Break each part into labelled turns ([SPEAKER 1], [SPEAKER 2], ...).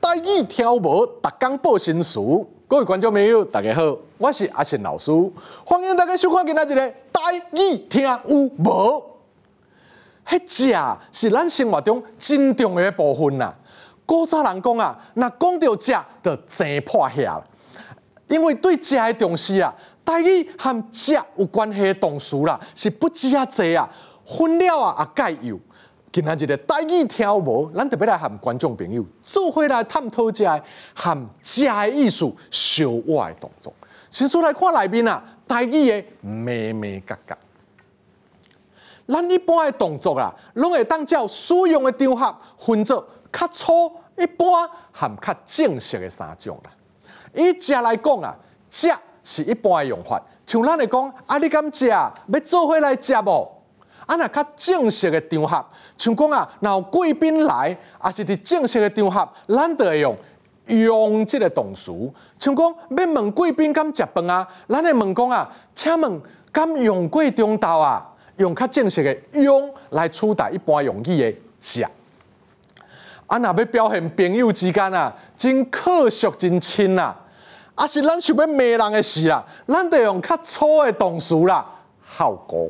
[SPEAKER 1] 带意挑无，逐天报新书。各位观众朋友，大家好，我是阿信老师，欢迎大家收看今日的《个大听有无无。食是咱生活中重要的部分啦。古早人讲啊，若讲到食，就前破遐因为对食的重视啊，带意含食有关系的同事啦，是不止啊，济啊，分了啊，也皆有。今仔日的台语跳舞，咱特别来含观众朋友做伙来探讨一下含的艺术小活的动作。先出来看内面啊，台语的美美嘎嘎。咱一般的动作啦，拢会当照使用的场合分作较粗、一般含较正式的三种啦。以食来讲啊，食是一般的用法，像咱来讲，啊你敢食？要做伙来食无？啊，若较正式的场合，像讲啊，若有贵宾来，也是伫正式的场合，咱会用用即个动词。像讲要问贵宾敢食饭啊，咱会问讲啊，请问敢用贵中刀啊？用较正式的用来取代一般用语的食。啊，若要表现朋友之间啊，真客惜，真亲啊，啊是咱想要骂人的事啦，咱得用较粗的动词啦，效果。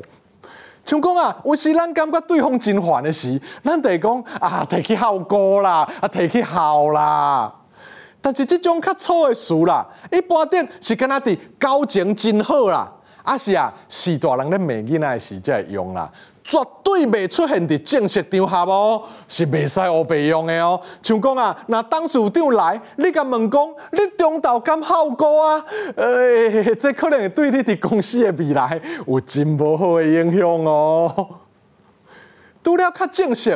[SPEAKER 1] 像讲啊，有时咱感觉对方真烦的时，咱会讲啊，摕去效歌啦，啊，摕去效啦。但是即种较粗的事啦，一般顶是敢若伫交情真好啦，啊是啊，是大人咧骂囡仔诶时才会用啦。绝对袂出现伫正式场合哦，是袂使学白用的哦。像讲啊，若董事长来，你甲问讲，你中导敢效果啊？呃，这可能会对你伫公司的未来有真无好的影响哦。除了较正式，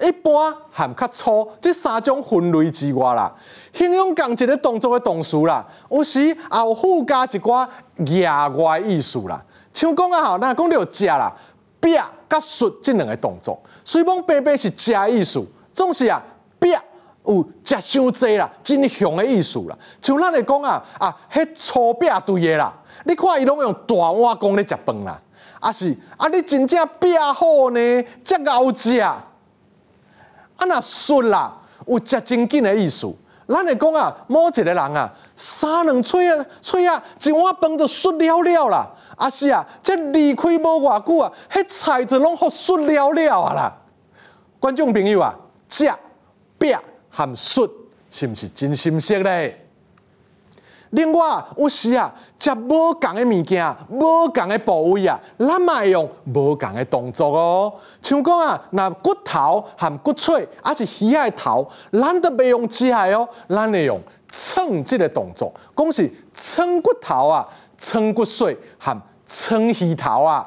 [SPEAKER 1] 一般含较粗，这三种分类之外啦，形容共一个动作的同事啦，有时也有附加一寡额外意思啦。像讲啊，若讲到食啦。鳖、甲术即两个动作，虽讲白白是吃意思，总是啊鳖有食伤济啦，真凶的意思啦。像咱来讲啊啊，迄粗饼对个啦，你看伊拢用大碗公咧食饭啦，啊是啊你真正鳖好呢，遮好食。啊。啊那顺啦，有食真紧的意思。咱会讲啊，某一个人啊，三两喙啊喙啊，一碗饭就输了了啦。啊是啊，即离开无外久啊，迄菜就拢互输了了啊啦。观众朋友啊，食、撇和输，是毋是真心实咧？另外，有时啊，食无同的物件、无同的部位啊，咱嘛会用无同的动作哦。像讲啊，那骨头含骨髓还是鱼头，咱都袂用食下哦，咱会用蹭这个动作，讲是蹭骨头啊、蹭骨髓含蹭鱼头啊。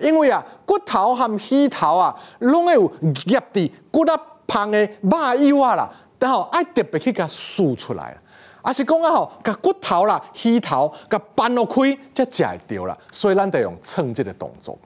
[SPEAKER 1] 因为啊，骨头含鱼头啊，拢会有夹伫骨啊旁的肉啊啦，然后爱特别去甲竖出来。也是讲啊吼，甲骨头啦、鱼头甲掰落开才食会到啦，所以咱得用撑这个动作。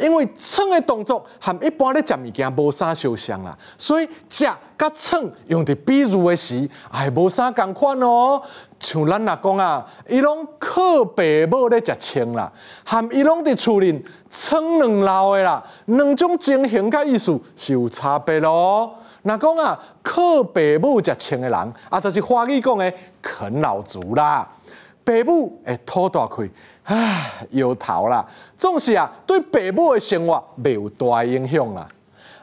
[SPEAKER 1] 因为撑的动作含一般的食物件无啥相像啦，所以食甲撑用的，比如的时，还是无啥共款哦。像咱若公啊，伊拢靠爸母咧食撑啦，含伊拢伫厝里撑两老的啦，两种情形甲意思是有差别咯。那讲啊，靠爸母食穿的人啊，就是欢语讲的啃老族啦。爸母会拖大亏，唉，摇头啦。总是啊，对爸母的生活未有大影响啦。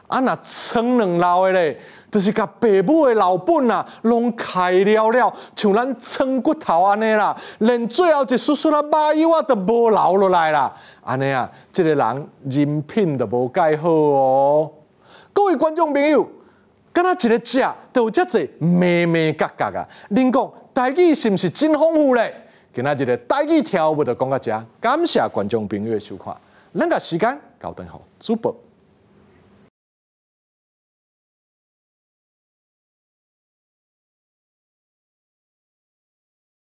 [SPEAKER 1] 啊，那撑两老的咧，就是甲爸母的老本啊，拢开了了，像咱撑骨头安尼啦，连最后一丝丝啊肉啊都无留落来啦。安尼啊，即个人人品都无介好哦。各位观众朋友。跟它一个食，就有遮侪咩咩格格啊！恁讲台语是毋是真丰富咧？今仔日个台语跳舞到讲到遮，感谢观众朋友收看，咱个时间搞等候，主播。